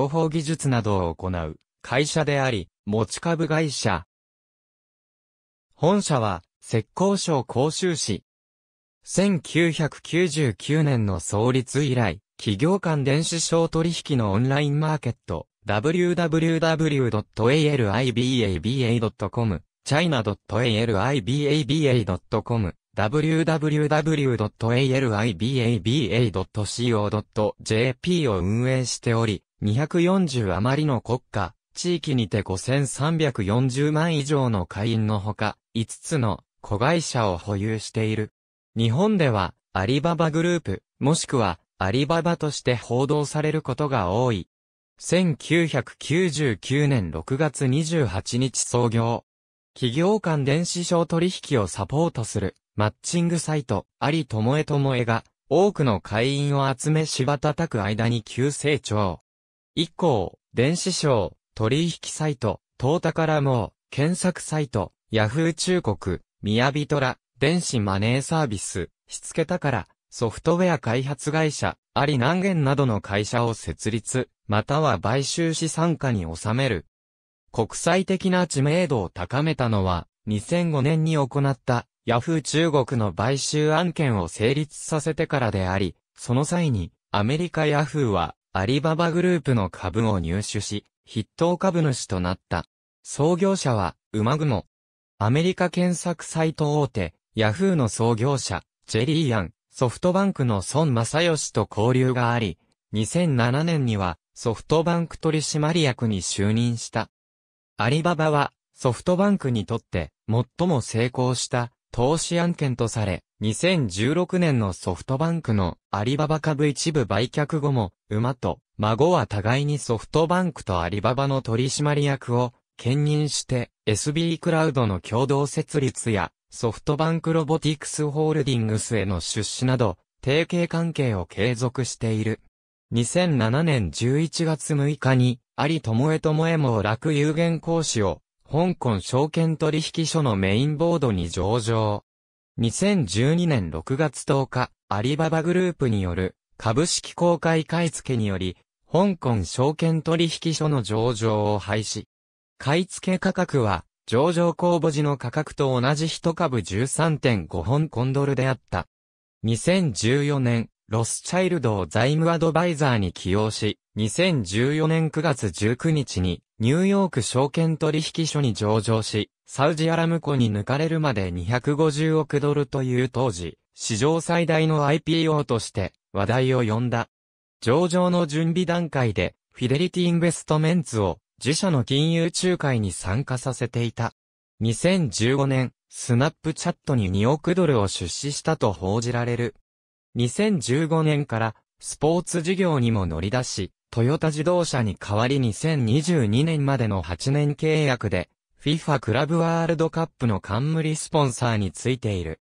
情報技術などを行う会社であり、持ち株会社。本社は、浙江省広州市。1999年の創立以来、企業間電子商取引のオンラインマーケット、www.alibaba.com、china.alibaba.com、www.alibaba.co.jp を運営しており、240余りの国家、地域にて5340万以上の会員のほか、5つの子会社を保有している。日本では、アリババグループ、もしくは、アリババとして報道されることが多い。1999年6月28日創業。企業間電子商取引をサポートするマッチングサイト、アリともえともえが、多くの会員を集めしばたたく間に急成長。以降、電子商、取引サイト、東宝も検索サイト、ヤフー中国、みやびとら、電子マネーサービス、しつけたから、ソフトウェア開発会社、あり何件などの会社を設立、または買収資産化に収める。国際的な知名度を高めたのは、2005年に行ったヤフー中国の買収案件を成立させてからであり、その際にアメリカヤフーはアリババグループの株を入手し、筆頭株主となった。創業者は、馬雲。アメリカ検索サイト大手、ヤフーの創業者、ジェリーアン、ソフトバンクの孫正義と交流があり、2007年にはソフトバンク取締役に就任した。アリババはソフトバンクにとって最も成功した投資案件とされ、2016年のソフトバンクのアリババ株一部売却後も、馬と孫は互いにソフトバンクとアリババの取締役を兼任して SB クラウドの共同設立やソフトバンクロボティクスホールディングスへの出資など、提携関係を継続している。2007年11月6日に、有友恵友恵も楽有限講師を、香港証券取引所のメインボードに上場。2012年6月10日、アリババグループによる株式公開買付により、香港証券取引所の上場を廃止。買付価格は、上場公募時の価格と同じ1株13.5コンドルであった。2014年、ロスチャイルドを財務アドバイザーに起用し、2014年9月19日にニューヨーク証券取引所に上場し、サウジアラムコに抜かれるまで250億ドルという当時、史上最大の IPO として話題を呼んだ。上場の準備段階でフィデリティインベストメンツを自社の金融仲介に参加させていた。2015年、スナップチャットに2億ドルを出資したと報じられる。2015年からスポーツ事業にも乗り出し、トヨタ自動車に代わり2022年までの8年契約で、FIFA クラブワールドカップの冠スポンサーについている。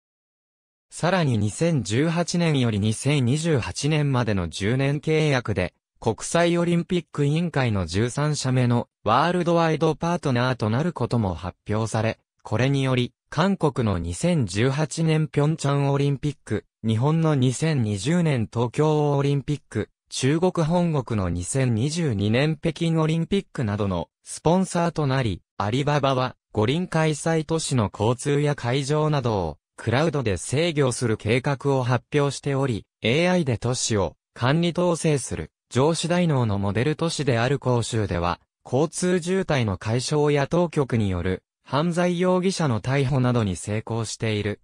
さらに2018年より2028年までの10年契約で、国際オリンピック委員会の13社目のワールドワイドパートナーとなることも発表され、これにより、韓国の2018年平昌オリンピック、日本の2020年東京オリンピック、中国本国の2022年北京オリンピックなどのスポンサーとなり、アリババは五輪開催都市の交通や会場などをクラウドで制御する計画を発表しており、AI で都市を管理統制する上司大脳のモデル都市である広州では、交通渋滞の解消や当局による犯罪容疑者の逮捕などに成功している。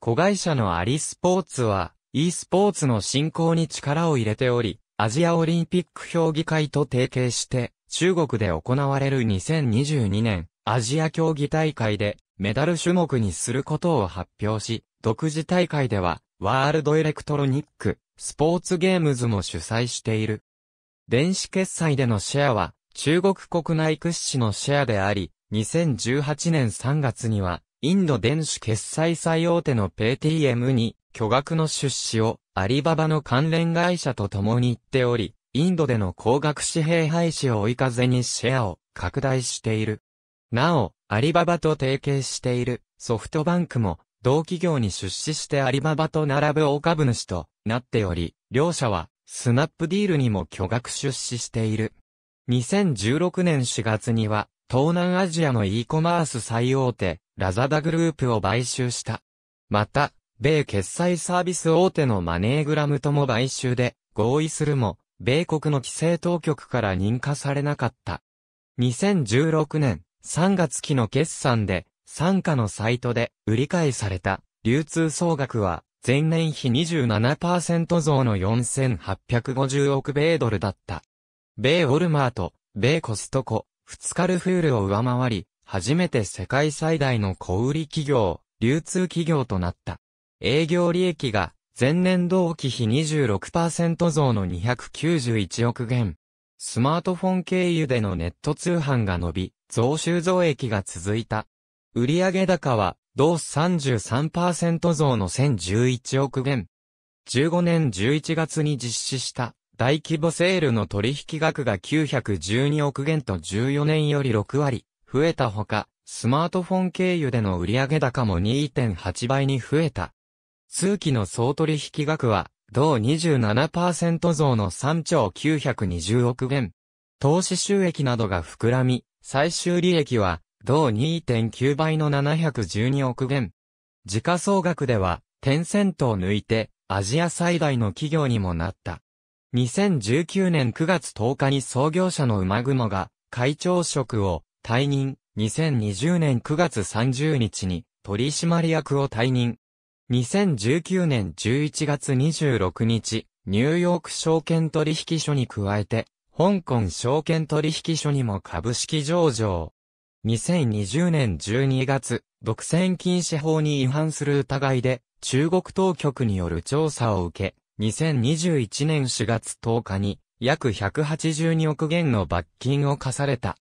子会社のアリスポーツは、e スポーツの振興に力を入れており、アジアオリンピック評議会と提携して、中国で行われる2022年アジア競技大会でメダル種目にすることを発表し、独自大会ではワールドエレクトロニックスポーツゲームズも主催している。電子決済でのシェアは中国国内屈指のシェアであり、2018年3月にはインド電子決済最大手の PayTM に巨額の出資をアリババの関連会社と共に行っており、インドでの高額紙幣廃止を追い風にシェアを拡大している。なお、アリババと提携しているソフトバンクも同企業に出資してアリババと並ぶ大株主となっており、両社はスナップディールにも巨額出資している。2016年4月には東南アジアの e コマース最大手ラザダグループを買収した。また、米決済サービス大手のマネーグラムとも買収で合意するも、米国の規制当局から認可されなかった。2016年3月期の決算で、参加のサイトで売り買いされた流通総額は前年比27%増の4850億米ドルだった。米ォルマーと米コストコ、フツカルフールを上回り、初めて世界最大の小売企業、流通企業となった。営業利益が前年同期比26%増の291億元。スマートフォン経由でのネット通販が伸び、増収増益が続いた。売上高は、同33%増の1011億元。15年11月に実施した大規模セールの取引額が912億元と14年より6割増えたほか、スマートフォン経由での売上高も2.8倍に増えた。通期の総取引額は、同27%増の3兆920億元。投資収益などが膨らみ、最終利益は、同2.9倍の712億元。時価総額では、テセントを抜いて、アジア最大の企業にもなった。2019年9月10日に創業者の馬雲が、会長職を退任、2020年9月30日に取締役を退任、2019年11月26日、ニューヨーク証券取引所に加えて、香港証券取引所にも株式上場。2020年12月、独占禁止法に違反する疑いで、中国当局による調査を受け、2021年4月10日に、約182億元の罰金を課された。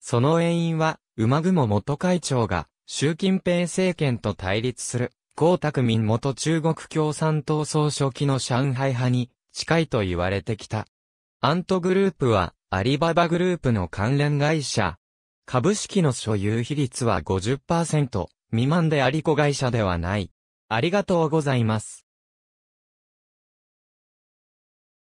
その原因は、馬雲元会長が、習近平政権と対立する江沢民元中国共産党総書記の上海派に近いと言われてきた。アントグループはアリババグループの関連会社。株式の所有比率は50%未満でアリコ会社ではない。ありがとうございます。